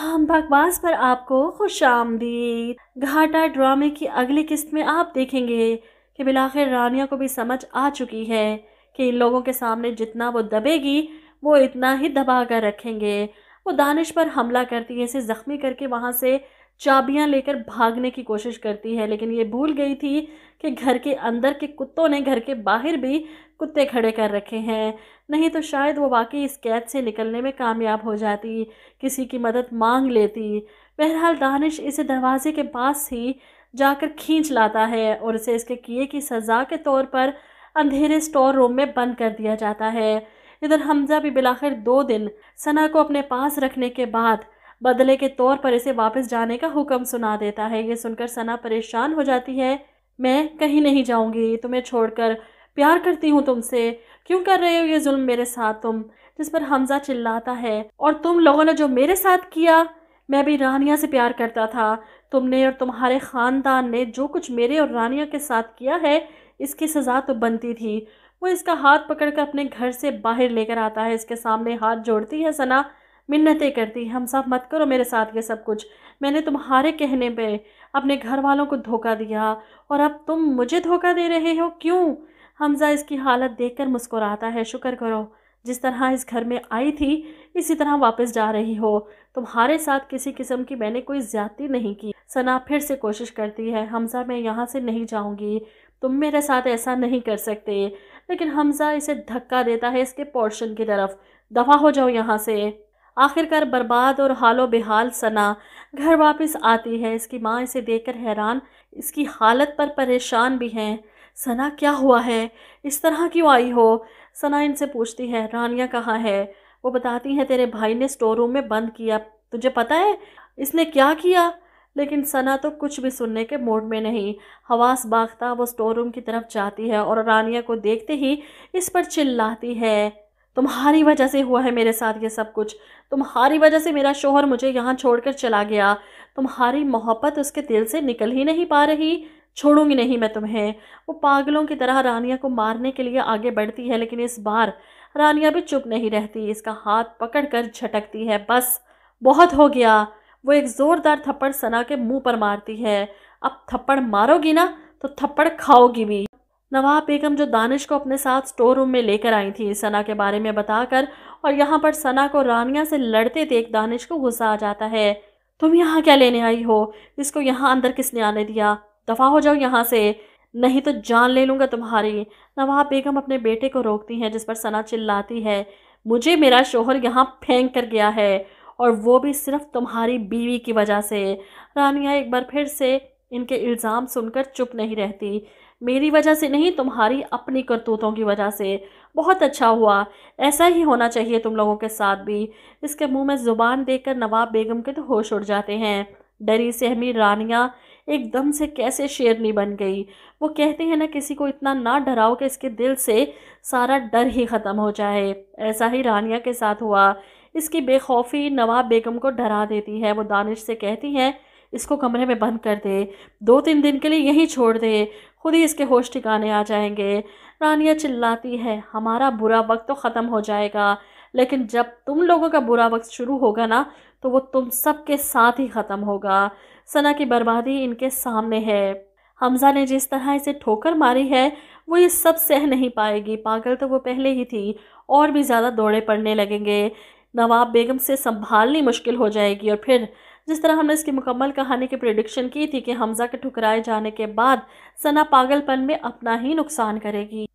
हम बकवास पर आपको खुश आमदीद घाटा ड्रामे की अगली किस्त में आप देखेंगे कि बिलाखिर रानिया को भी समझ आ चुकी है कि इन लोगों के सामने जितना वो दबेगी वो इतना ही दबा कर रखेंगे वो दानिश पर हमला करती है इसे ज़ख्मी करके वहाँ से चाबियां लेकर भागने की कोशिश करती है लेकिन ये भूल गई थी कि घर के अंदर के कुत्तों ने घर के बाहर भी कुत्ते खड़े कर रखे हैं नहीं तो शायद वो वाकई इस कैद से निकलने में कामयाब हो जाती किसी की मदद मांग लेती बहरहाल दानिश इसे दरवाजे के पास ही जाकर खींच लाता है और इसे इसके किए की सज़ा के तौर पर अंधेरे स्टोर रूम में बंद कर दिया जाता है इधर हमजा भी बिलाखिर दो दिन सना को अपने पास रखने के बाद बदले के तौर पर इसे वापस जाने का हुक्म सुना देता है ये सुनकर सना परेशान हो जाती है मैं कहीं नहीं जाऊँगी तुम्हें छोड़कर प्यार करती हूँ तुमसे क्यों कर रहे हो ये जुल्म मेरे साथ तुम जिस पर हमजा चिल्लाता है और तुम लोगों ने जो मेरे साथ किया मैं भी रानिया से प्यार करता था तुमने और तुम्हारे ख़ानदान ने जो कुछ मेरे और रानिया के साथ किया है इसकी सज़ा तो बनती थी वो इसका हाथ पकड़कर अपने घर से बाहर लेकर आता है इसके सामने हाथ जोड़ती है सना मिन्नतें करती हम सब मत करो मेरे साथ ये सब कुछ मैंने तुम्हारे कहने पे अपने घर वालों को धोखा दिया और अब तुम मुझे धोखा दे रहे हो क्यों हमज़ा इसकी हालत देखकर मुस्कुराता है शुक्र करो जिस तरह इस घर में आई थी इसी तरह वापस जा रही हो तुम्हारे साथ किसी किस्म की मैंने कोई ज्यादती नहीं की सना फिर से कोशिश करती है हमज़ा मैं यहाँ से नहीं जाऊँगी तुम मेरे साथ ऐसा नहीं कर सकते लेकिन हमज़ा इसे धक्का देता है इसके पोर्शन की तरफ दफा हो जाओ यहाँ से आखिरकार बर्बाद और हालो बेहाल सना घर वापस आती है इसकी माँ इसे देखकर हैरान इसकी हालत पर परेशान भी हैं सना क्या हुआ है इस तरह क्यों आई हो सना इनसे पूछती है रानिया कहाँ है वो बताती हैं तेरे भाई ने स्टोर रूम में बंद किया तुझे पता है इसने क्या किया लेकिन सना तो कुछ भी सुनने के मूड में नहीं हवास बाख्ता वो स्टोर रूम की तरफ जाती है और रानिया को देखते ही इस पर चिल्लाती है तुम्हारी वजह से हुआ है मेरे साथ ये सब कुछ तुम्हारी वजह से मेरा शोहर मुझे यहाँ छोड़कर चला गया तुम्हारी मोहब्बत उसके दिल से निकल ही नहीं पा रही छोड़ूंगी नहीं मैं तुम्हें वो पागलों की तरह रानिया को मारने के लिए आगे बढ़ती है लेकिन इस बार रानिया भी चुप नहीं रहती इसका हाथ पकड़कर झटकती है बस बहुत हो गया वो एक ज़ोरदार थप्पड़ सना के मुंह पर मारती है अब थप्पड़ मारोगी ना तो थप्पड़ खाओगी भी नवाब बेगम जो दानिश को अपने साथ स्टोर रूम में लेकर आई थी सना के बारे में बताकर और यहाँ पर सना को रानिया से लड़ते देख दानिश को गुस्सा आ जाता है तुम यहाँ क्या लेने आई हो इसको यहाँ अंदर किसने आने दिया दफा हो जाओ यहाँ से नहीं तो जान ले लूँगा तुम्हारी नवाब बेगम अपने बेटे को रोकती हैं जिस पर सना चिल्लाती है मुझे मेरा शोहर यहाँ फेंक कर गया है और वो भी सिर्फ तुम्हारी बीवी की वजह से रानिया एक बार फिर से इनके इल्ज़ाम सुनकर चुप नहीं रहती मेरी वजह से नहीं तुम्हारी अपनी करतूतों की वजह से बहुत अच्छा हुआ ऐसा ही होना चाहिए तुम लोगों के साथ भी इसके मुंह में ज़ुबान देकर नवाब बेगम के तो होश उड़ जाते हैं डरी सहमी रानियाँ एकदम से कैसे शेरनी बन गई वो कहते हैं ना किसी को इतना ना डराओ कि इसके दिल से सारा डर ही ख़त्म हो जाए ऐसा ही रानिया के साथ हुआ इसकी बेखौफी नवाब बेगम को डरा देती है वो दानिश से कहती हैं इसको कमरे में बंद कर दे दो तीन दिन के लिए यहीं छोड़ दे खुद ही इसके होश ठिकाने आ जाएंगे रानिया चिल्लाती है हमारा बुरा वक्त तो ख़त्म हो जाएगा लेकिन जब तुम लोगों का बुरा वक्त शुरू होगा ना तो वो तुम सब के साथ ही ख़त्म होगा सना की बर्बादी इनके सामने है हमजा ने जिस तरह इसे ठोकर मारी है वो ये सब सह नहीं पाएगी पागल तो वो पहले ही थी और भी ज़्यादा दौड़े पड़ने लगेंगे नवाब बेगम से संभालनी मुश्किल हो जाएगी और फिर जिस तरह हमने इसकी मुकम्मल कहानी की प्रडिक्शन की थी कि हमज़ा के ठुकराए जाने के बाद सना पागलपन में अपना ही नुकसान करेगी